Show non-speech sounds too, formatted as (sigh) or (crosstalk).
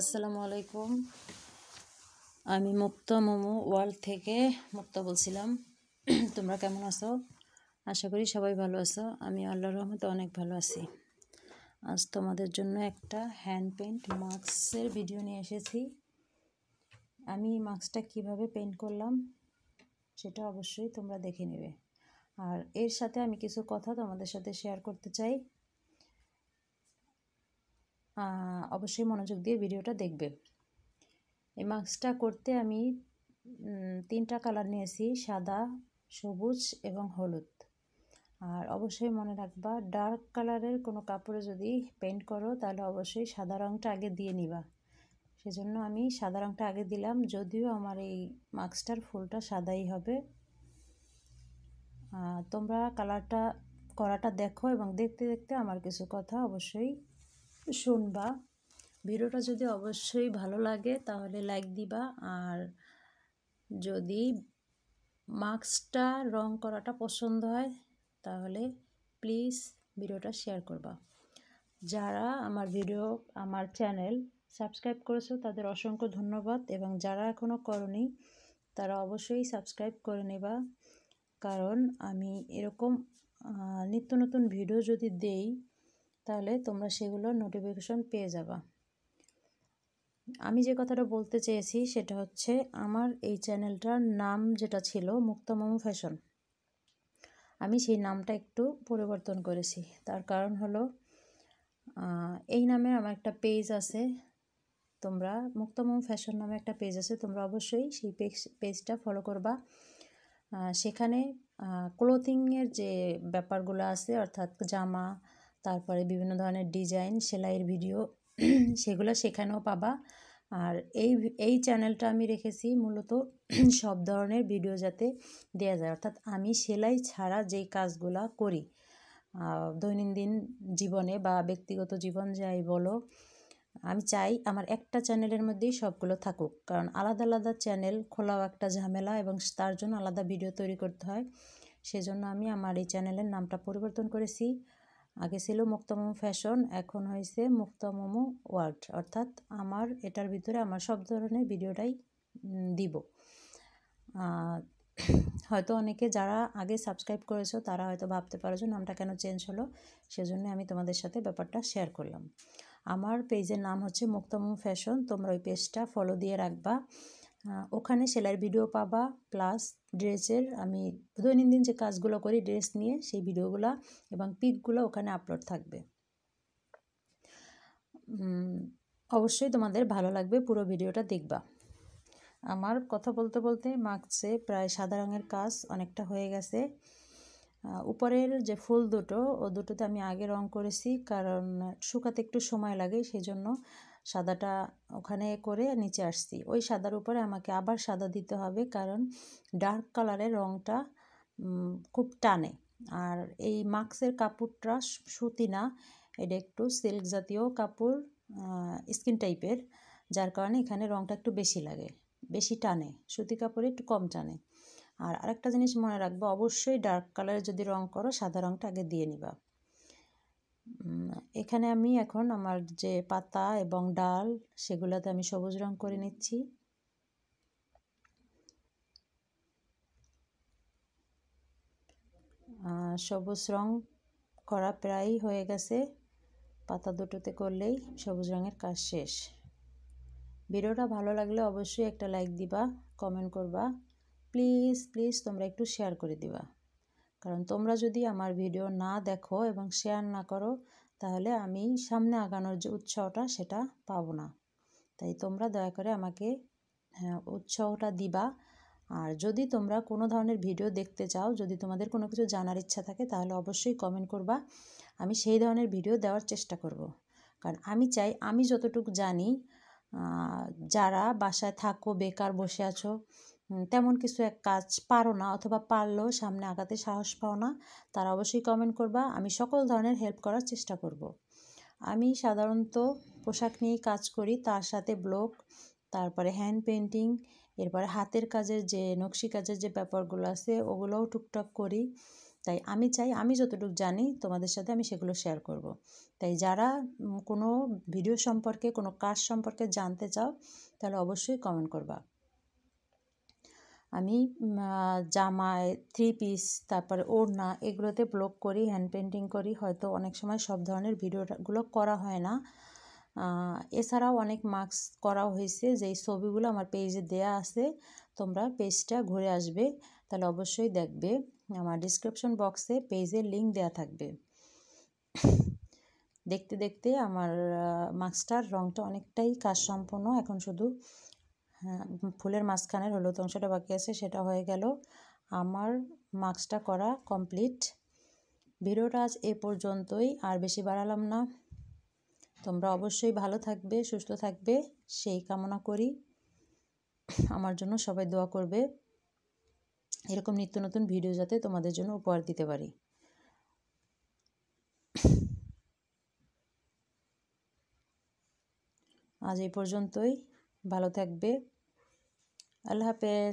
আসসালামু আলাইকুম আমি মুক্তা মোমো ওয়ার্ল্ড থেকে মুক্তা বলছিলাম (clears throat) তোমরা কেমন আছো আশা করি সবাই ভালো আছো আমি আল্লাহ রহমতে অনেক ভালো আছি আজ তোমাদের জন্য একটা হ্যান্ড পেন্ট মাস্কের ভিডিও নিয়ে এসেছি আমি এই মাস্কটা কীভাবে পেন্ট করলাম সেটা অবশ্যই তোমরা দেখে নেবে আর এর সাথে আমি কিছু কথা তোমাদের সাথে শেয়ার করতে চাই অবশ্যই মনোযোগ দিয়ে ভিডিওটা দেখবে এই মাস্কটা করতে আমি তিনটা কালার নিয়েছি সাদা সবুজ এবং হলুদ আর অবশ্যই মনে রাখবা ডার্ক কালারের কোনো কাপড়ে যদি পেন্ট করো তাহলে অবশ্যই সাদা রঙটা আগে দিয়ে নিবা সেজন্য আমি সাদা রঙটা আগে দিলাম যদিও আমার এই মাস্কটার ফুলটা সাদাই হবে তোমরা কালারটা করাটা দেখো এবং দেখতে দেখতে আমার কিছু কথা অবশ্যই শুনবা ভিডিওটা যদি অবশ্যই ভালো লাগে তাহলে লাইক দিবা আর যদি মাস্কটা রং করাটা পছন্দ হয় তাহলে প্লিজ ভিডিওটা শেয়ার করবা যারা আমার ভিডিও আমার চ্যানেল সাবস্ক্রাইব করেছো তাদের অসংখ্য ধন্যবাদ এবং যারা এখনও করনি তারা অবশ্যই সাবস্ক্রাইব করে নেবা কারণ আমি এরকম নিত্য নতুন ভিডিও যদি দেই তাহলে তোমরা সেগুলো নোটিফিকেশন পেয়ে যাবা আমি যে কথাটা বলতে চেয়েছি সেটা হচ্ছে আমার এই চ্যানেলটার নাম যেটা ছিল মুক্তামামু ফ্যাশন আমি সেই নামটা একটু পরিবর্তন করেছি তার কারণ হলো এই নামে আমার একটা পেজ আছে তোমরা মুক্তামামু ফ্যাশন নামে একটা পেজ আছে তোমরা অবশ্যই সেই পেজ পেজটা ফলো করবা সেখানে ক্লোথিংয়ের যে ব্যাপারগুলো আছে অর্থাৎ জামা তারপরে বিভিন্ন ধরনের ডিজাইন সেলাইয়ের ভিডিও সেগুলো সেখানেও পাবা আর এই এই চ্যানেলটা আমি রেখেছি মূলত সব ধরনের ভিডিও যাতে দেওয়া যায় অর্থাৎ আমি সেলাই ছাড়া যেই কাজগুলা করি দৈনন্দিন জীবনে বা ব্যক্তিগত জীবন যাই বলো আমি চাই আমার একটা চ্যানেলের মধ্যেই সবগুলো থাকুক কারণ আলাদা আলাদা চ্যানেল খোলাও একটা ঝামেলা এবং তার জন্য আলাদা ভিডিও তৈরি করতে হয় সেজন্য আমি আমার এই চ্যানেলের নামটা পরিবর্তন করেছি আগে ছিল মুক্তামম ফ্যাশন এখন হয়েছে মুক্তামম ওয়ার্ড অর্থাৎ আমার এটার ভিতরে আমার সব ধরনের ভিডিওটাই দিব হয়তো অনেকে যারা আগে সাবস্ক্রাইব করেছো তারা হয়তো ভাবতে পারো যে নামটা কেন চেঞ্জ হলো সেজন্য আমি তোমাদের সাথে ব্যাপারটা শেয়ার করলাম আমার পেজের নাম হচ্ছে মুক্তম ফ্যাশন তোমরা ওই পেজটা ফলো দিয়ে রাখবা ওখানে সেলাইয়ের ভিডিও পাবা প্লাস ড্রেসের আমি দৈনন্দিন যে কাজগুলো করি ড্রেস নিয়ে সেই ভিডিওগুলো এবং পিকগুলো ওখানে আপলোড থাকবে অবশ্যই তোমাদের ভালো লাগবে পুরো ভিডিওটা দেখবা আমার কথা বলতে বলতে মাকছে প্রায় সাদা রঙের কাজ অনেকটা হয়ে গেছে উপরের যে ফুল দুটো ও দুটোতে আমি আগে রং করেছি কারণ শুকাতে একটু সময় লাগে সেই জন্য সাদাটা ওখানে করে নিচে আসছি ওই সাদার উপরে আমাকে আবার সাদা দিতে হবে কারণ ডার্ক কালারের রঙটা খুব টানে আর এই মাস্কের কাপড়টা সুতি না এটা একটু সিল্ক জাতীয় কাপড় স্কিন টাইপের যার কারণে এখানে রঙটা একটু বেশি লাগে বেশি টানে সুতি কাপড়ে একটু কম টানে আর আরেকটা জিনিস মনে রাখবো অবশ্যই ডার্ক কালারে যদি রং করো সাদা রঙটা আগে দিয়ে নিবা এখানে আমি এখন আমার যে পাতা এবং ডাল সেগুলোতে আমি সবুজ রং করে নিচ্ছি সবুজ রং করা প্রায় হয়ে গেছে পাতা দুটোতে করলেই সবুজ রঙের কাজ শেষ ভিডিওটা ভালো লাগলে অবশ্যই একটা লাইক দিবা কমেন্ট করবা প্লিজ প্লিজ তোমরা একটু শেয়ার করে দিবা কারণ তোমরা যদি আমার ভিডিও না দেখো এবং শেয়ার না করো তাহলে আমি সামনে আগানোর যে উৎসাহটা সেটা পাবো না তাই তোমরা দয়া করে আমাকে হ্যাঁ, উৎসাহটা দিবা আর যদি তোমরা কোনো ধরনের ভিডিও দেখতে চাও যদি তোমাদের কোনো কিছু জানার ইচ্ছা থাকে তাহলে অবশ্যই কমেন্ট করবা আমি সেই ধরনের ভিডিও দেওয়ার চেষ্টা করব। কারণ আমি চাই আমি যতটুকু জানি যারা বাসায় থাকো বেকার বসে আছো তেমন কিছু এক কাজ পারো না অথবা পারলেও সামনে আগাতে সাহস পাও না তারা অবশ্যই কমেন্ট করবা আমি সকল ধরনের হেল্প করার চেষ্টা করব। আমি সাধারণত পোশাক নিয়েই কাজ করি তার সাথে ব্লক তারপরে হ্যান্ড পেন্টিং এরপরে হাতের কাজের যে নকশি কাজের যে ব্যাপারগুলো আছে ওগুলোও টুকটাক করি তাই আমি চাই আমি যতটুকু জানি তোমাদের সাথে আমি সেগুলো শেয়ার করব। তাই যারা কোনো ভিডিও সম্পর্কে কোনো কাজ সম্পর্কে জানতে চাও তাহলে অবশ্যই কমেন্ট করবা আমি জামা থ্রি পিস তারপরে ওড়না এগুলোতে ব্লগ করি হ্যান্ড পেন্টিং করি হয়তো অনেক সময় সব ধরনের ভিডিওগুলো করা হয় না এছাড়াও অনেক মাস্ক করা হয়েছে যেই ছবিগুলো আমার পেজে দেয়া আছে তোমরা পেজটা ঘুরে আসবে তাহলে অবশ্যই দেখবে আমার ডিসক্রিপশন বক্সে পেজের লিঙ্ক দেয়া থাকবে দেখতে দেখতে আমার মাস্কটার রঙটা অনেকটাই কাজ সম্পন্ন এখন শুধু হ্যাঁ, ফুলের মাঝখানের হলুদ অংশটা বাকি আছে সেটা হয়ে গেল আমার মাস্কটা করা কমপ্লিট ভিডিওটা আজ এ পর্যন্তই আর বেশি বাড়ালাম না তোমরা অবশ্যই ভালো থাকবে সুস্থ থাকবে সেই কামনা করি আমার জন্য সবাই দোয়া করবে এরকম নিত্য নতুন ভিডিও যাতে তোমাদের জন্য উপহার দিতে পারি আজ এই পর্যন্তই ভালো থাকবে Al